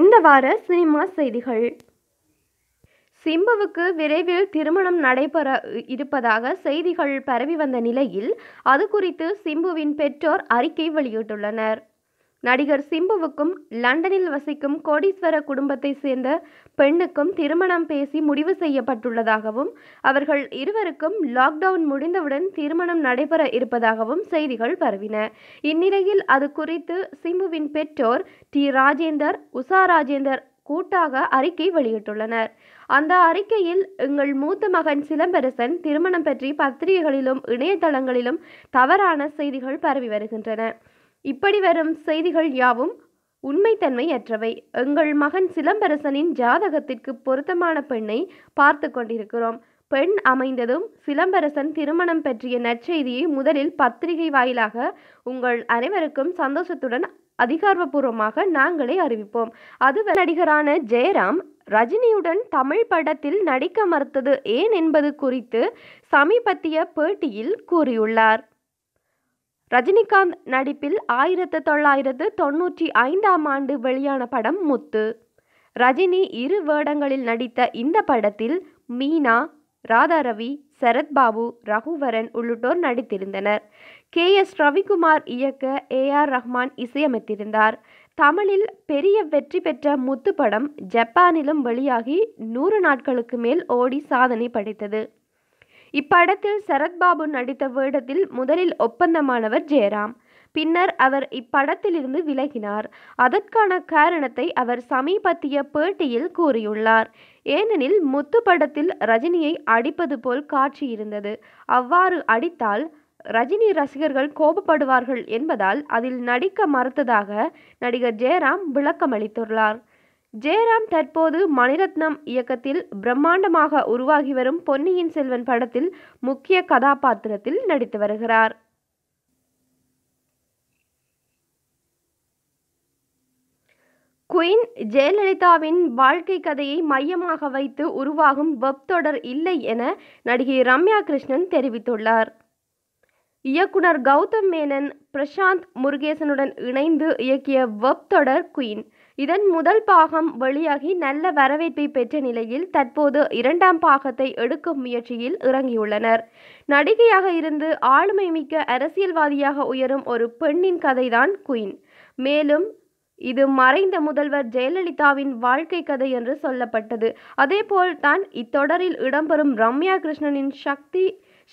இந்த வார சினிமா செய்திகள் சிம்புவுக்கு விரைவில் திருமணம் நடைபெற இருப்பதாக செய்திகள் பரவி வந்த நிலையில் அது குறித்து சிம்புவின் பெற்றோர் அறிக்கை வெளியிட்டுள்ளனர் நடிகர் சிம்புவுக்கும் லண்டனில் வசிக்கும் கோடீஸ்வர குடும்பத்தை சேர்ந்த பெண்ணுக்கும் திருமணம் பேசி முடிவு செய்யப்பட்டுள்ளதாகவும் அவர்கள் இருவருக்கும் லாக்டவுன் முடிந்தவுடன் திருமணம் நடைபெற இருப்பதாகவும் செய்திகள் பரவின இந்நிலையில் அது குறித்து சிம்புவின் பெற்றோர் டி ராஜேந்தர் உஷா ராஜேந்தர் கூட்டாக அறிக்கை வெளியிட்டுள்ளனர் அந்த அறிக்கையில் எங்கள் மூத்த மகன் சிலம்பரசன் திருமணம் பற்றி பத்திரிகைகளிலும் இணையதளங்களிலும் தவறான செய்திகள் பரவி வருகின்றன இப்படி வரும் செய்திகள் யாவும் உண்மைத்தன்மை அற்றவை எங்கள் மகன் சிலம்பரசனின் ஜாதகத்திற்கு பொருத்தமான பெண்ணை பார்த்து கொண்டிருக்கிறோம் பெண் அமைந்ததும் சிலம்பரசன் திருமணம் பற்றிய நற்செய்தியை முதலில் பத்திரிகை வாயிலாக உங்கள் அனைவருக்கும் சந்தோஷத்துடன் அதிகாரப்பூர்வமாக நாங்களே அறிவிப்போம் அது நடிகரான ஜெயராம் ரஜினியுடன் தமிழ் படத்தில் நடிக்க மறுத்தது ஏன் என்பது குறித்து சமீபத்திய பேட்டியில் கூறியுள்ளார் ரஜினிகாந்த் நடிப்பில் ஆயிரத்து தொள்ளாயிரத்து தொண்ணூற்றி ஐந்தாம் ஆண்டு வெளியான படம் முத்து ரஜினி இரு வேடங்களில் நடித்த இந்த படத்தில் மீனா ராதாரவி சரத்பாபு ரகுவரன் உள்ளிட்டோர் நடித்திருந்தனர் கே எஸ் ரவிக்குமார் இயக்க ஏ ஆர் ரஹ்மான் இசையமைத்திருந்தார் தமிழில் பெரிய வெற்றி பெற்ற முத்து படம் ஜப்பானிலும் வெளியாகி நூறு நாட்களுக்கு மேல் ஓடி சாதனை படைத்தது இப்படத்தில் சரத்பாபு நடித்த வேடத்தில் முதலில் ஒப்பந்தமானவர் ஜெயராம் பின்னர் அவர் இப்படத்திலிருந்து விலகினார் அதற்கான காரணத்தை அவர் சமீபத்திய பேட்டியில் கூறியுள்ளார் ஏனெனில் முத்து படத்தில் ரஜினியை அடிப்பது போல் காட்சி இருந்தது அவ்வாறு அடித்தால் ரஜினி ரசிகர்கள் கோபப்படுவார்கள் என்பதால் அதில் நடிக்க மறுத்ததாக நடிகர் ஜெயராம் விளக்கமளித்துள்ளார் ஜெயராம் தற்போது மணிரத்னம் இயக்கத்தில் பிரம்மாண்டமாக உருவாகி வரும் பொன்னியின் செல்வன் படத்தில் முக்கிய கதாபாத்திரத்தில் நடித்து வருகிறார் குயின் ஜெயலலிதாவின் வாழ்க்கை கதையை மையமாக வைத்து உருவாகும் வெப் தொடர் இல்லை என நடிகை ரம்யா கிருஷ்ணன் தெரிவித்துள்ளார் இயக்குனர் கௌதம் மேனன் பிரசாந்த் முருகேசனுடன் இணைந்து இயக்கிய வெப் தொடர் குயின் இதன் முதல் பாகம் வெளியாகி நல்ல வரவேற்பை பெற்ற நிலையில் தற்போது இரண்டாம் பாகத்தை எடுக்கும் முயற்சியில் இறங்கியுள்ளனர் நடிகையாக இருந்து ஆளுமை மிக்க அரசியல்வாதியாக உயரும் ஒரு பெண்ணின் கதைதான் குயின் மேலும் இது மறைந்த முதல்வர் ஜெயலலிதாவின் வாழ்க்கை கதை என்று சொல்லப்பட்டது அதேபோல் தான் இத்தொடரில் இடம்பெறும் ரம்யா கிருஷ்ணனின் சக்தி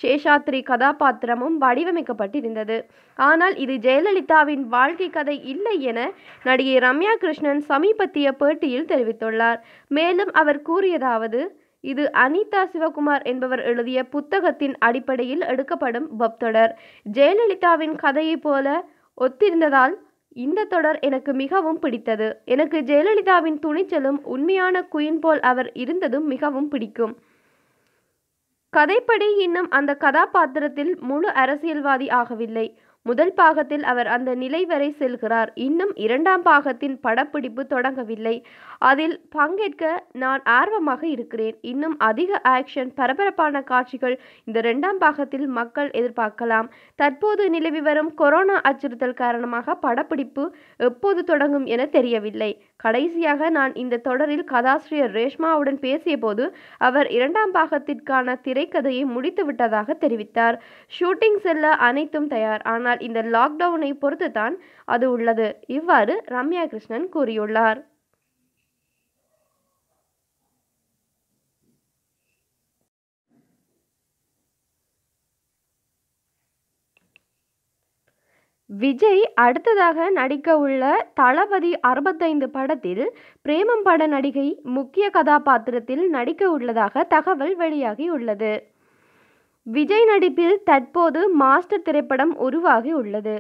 சேஷாத்ரி கதாபாத்திரமும் வடிவமைக்கப்பட்டிருந்தது ஆனால் இது ஜெயலலிதாவின் வாழ்க்கை கதை இல்லை என நடிகை ரம்யா கிருஷ்ணன் சமீபத்திய பேட்டியில் தெரிவித்துள்ளார் மேலும் அவர் கூறியதாவது இது அனிதா சிவகுமார் என்பவர் எழுதிய புத்தகத்தின் அடிப்படையில் எடுக்கப்படும் பப் தொடர் ஜெயலலிதாவின் கதையைப் போல ஒத்திருந்ததால் இந்த தொடர் எனக்கு மிகவும் பிடித்தது எனக்கு ஜெயலலிதாவின் துணிச்சலும் உண்மையான குயின் போல் அவர் இருந்ததும் மிகவும் பிடிக்கும் கதைப்படி இன்னும் அந்த கதாபாத்திரத்தில் முழு அரசியல்வாதி ஆகவில்லை முதல் பாகத்தில் அவர் அந்த நிலை வரை செல்கிறார் இன்னும் இரண்டாம் பாகத்தின் படப்பிடிப்பு தொடங்கவில்லை அதில் பங்கேற்க நான் ஆர்வமாக இருக்கிறேன் இன்னும் அதிக ஆக்ஷன் பரபரப்பான காட்சிகள் இந்த இரண்டாம் பாகத்தில் மக்கள் எதிர்பார்க்கலாம் தற்போது நிலவி வரும் கொரோனா அச்சுறுத்தல் காரணமாக படப்பிடிப்பு எப்போது தொடங்கும் என தெரியவில்லை கடைசியாக நான் இந்த தொடரில் கதாசிரியர் ரேஷ்மாவுடன் பேசியபோது அவர் இரண்டாம் பாகத்திற்கான திரைக்கதையை முடித்து விட்டதாக தெரிவித்தார் ஷூட்டிங் செல்ல அனைத்தும் தயார் ஆனால் ஆனால் இந்த லாக்டவுனை பொறுத்து தான் அது உள்ளது இவ்வாறு ரம்யா கிருஷ்ணன் கூறியுள்ளார் விஜய் அடுத்ததாக நடிக்க உள்ள தளபதி அறுபத்தைந்து படத்தில் பிரேமம் பட நடிகை முக்கிய கதாபாத்திரத்தில் நடிக்க உள்ளதாக தகவல் வெளியாகி உள்ளது விஜய் நடிப்பில் தற்போது மாஸ்டர் திரைப்படம் உருவாகி உள்ளது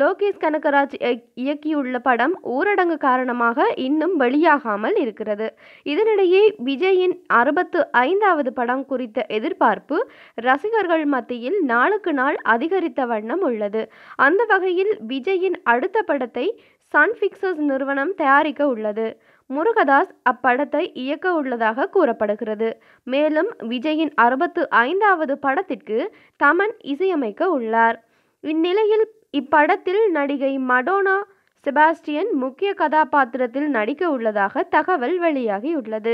லோகேஷ் கனகராஜ் இயக்கியுள்ள படம் ஊரடங்கு காரணமாக இன்னும் வெளியாகாமல் இருக்கிறது இதனிடையே விஜயின் அறுபத்து ஐந்தாவது படம் குறித்த எதிர்பார்ப்பு ரசிகர்கள் மத்தியில் நாளுக்கு நாள் அதிகரித்த வண்ணம் உள்ளது அந்த வகையில் விஜயின் அடுத்த படத்தை சன் நிறுவனம் தயாரிக்க உள்ளது முருகதாஸ் அப்படத்தை இயக்க உள்ளதாக கூறப்படுகிறது மேலும் விஜயின் அறுபத்து ஐந்தாவது படத்திற்கு தமன் இசையமைக்க உள்ளார் இந்நிலையில் இப்படத்தில் நடிகை மடோனா செபாஸ்டியன் முக்கிய கதாபாத்திரத்தில் நடிக்க உள்ளதாக தகவல் வெளியாகியுள்ளது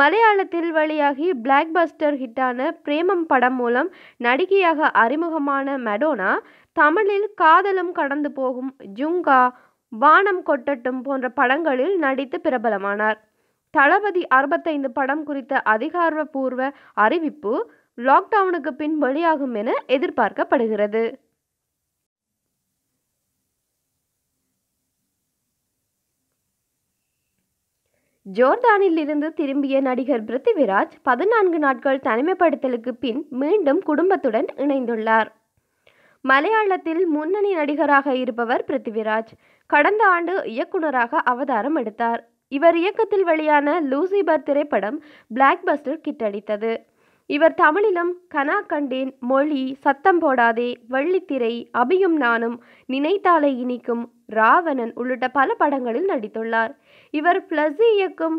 மலையாளத்தில் வெளியாகி பிளாக் பஸ்டர் ஹிட்டான பிரேமம் படம் மூலம் நடிகையாக அறிமுகமான மெடோனா தமிழில் காதலும் கடந்து போகும் ஜுங்கா வானம் கொட்டட்டும் போன்ற படங்களில் நடித்து பிரபலமானார் தளபதி அறுபத்தைந்து படம் குறித்த அதிகாரப்பூர்வ அறிவிப்பு லாக்டவுனுக்கு பின் வெளியாகும் என எதிர்பார்க்கப்படுகிறது ஜோர்தானில் இருந்து திரும்பிய நடிகர் பிருத்திவிராஜ் பதினான்கு நாட்கள் தனிமைப்படுத்தலுக்கு பின் மீண்டும் குடும்பத்துடன் இணைந்துள்ளார் மலையாளத்தில் முன்னணி நடிகராக இருப்பவர் பிருத்திவிராஜ் கடந்த ஆண்டு இயக்குனராக அவதாரம் எடுத்தார் இவர் இயக்கத்தில் வெளியான லூசிபர் திரைப்படம் பிளாக் பஸ்டர் கிட்டடித்தது இவர் தமிழிலும் கனா கண்டேன் மொழி சத்தம் போடாதே வள்ளித்திரை அபியும் நானும் நினைத்தாலை இனிக்கும் ராவணன் உள்ளிட்ட பல படங்களில் நடித்துள்ளார் இவர் பிளஸ் இயக்கும்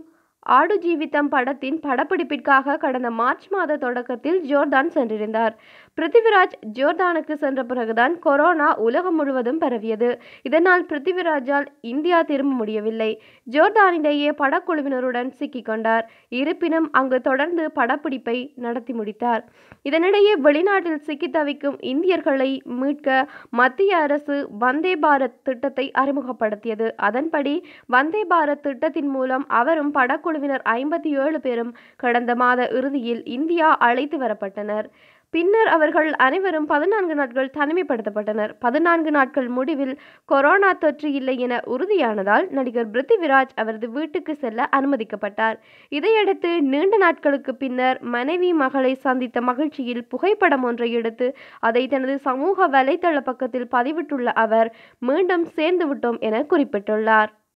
ஆடு ஜீவிதம் படத்தின் படப்பிடிப்பிற்காக கடந்த மார்ச் மாத தொடக்கத்தில் ஜோர்தான் சென்றிருந்தார் பிருத்திவிராஜ் ஜோர்தானுக்கு சென்ற பிறகுதான் கொரோனா உலகம் முழுவதும் பரவியது இதனால் பிருத்திவிராஜால் இந்தியா திரும்ப முடியவில்லை ஜோர்தானிலேயே படக்குழுவினருடன் சிக்கிக்கொண்டார் இருப்பினும் அங்கு தொடர்ந்து படப்பிடிப்பை நடத்தி முடித்தார் இதனிடையே வெளிநாட்டில் சிக்கி தவிக்கும் இந்தியர்களை மீட்க மத்திய அரசு வந்தே பாரத் திட்டத்தை அறிமுகப்படுத்தியது அதன்படி வந்தே பாரத் திட்டத்தின் மூலம் அவரும் படக்குழு குழுவினர் ஐம்பத்தி ஏழு பேரும் கடந்த மாத இறுதியில் இந்தியா அழைத்து வரப்பட்டனர் பின்னர் அவர்கள் அனைவரும் பதினான்கு நாட்கள் தனிமைப்படுத்தப்பட்டனர் பதினான்கு நாட்கள் முடிவில் கொரோனா தொற்று இல்லை என உறுதியானதால் நடிகர் பிருத்திவிராஜ் அவரது வீட்டுக்கு செல்ல அனுமதிக்கப்பட்டார் இதையடுத்து நீண்ட நாட்களுக்கு பின்னர் மனைவி மகளை சந்தித்த மகிழ்ச்சியில் புகைப்படம் ஒன்றை எடுத்து அதை தனது சமூக வலைதள பக்கத்தில் பதிவிட்டுள்ள அவர் மீண்டும் சேர்ந்து விட்டோம் என குறிப்பிட்டுள்ளார்